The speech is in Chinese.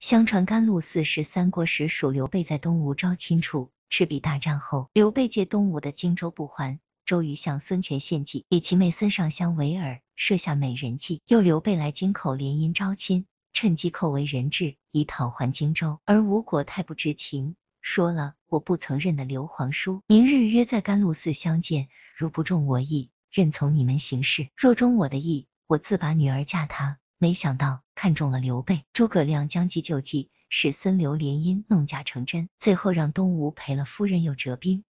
相传甘露寺是三国时蜀刘备在东吴招亲处。赤壁大战后，刘备借东吴的荆州不还，周瑜向孙权献计，以其妹孙尚香为饵，设下美人计，诱刘备来京口联姻招亲，趁机扣为人质，以讨还荆州。而吴国太不知情，说了我不曾认得刘皇叔，明日约在甘露寺相见，如不中我意，任从你们行事；若中我的意，我自把女儿嫁他。没想到看中了刘备，诸葛亮将计就计，使孙刘联姻，弄假成真，最后让东吴赔了夫人又折兵。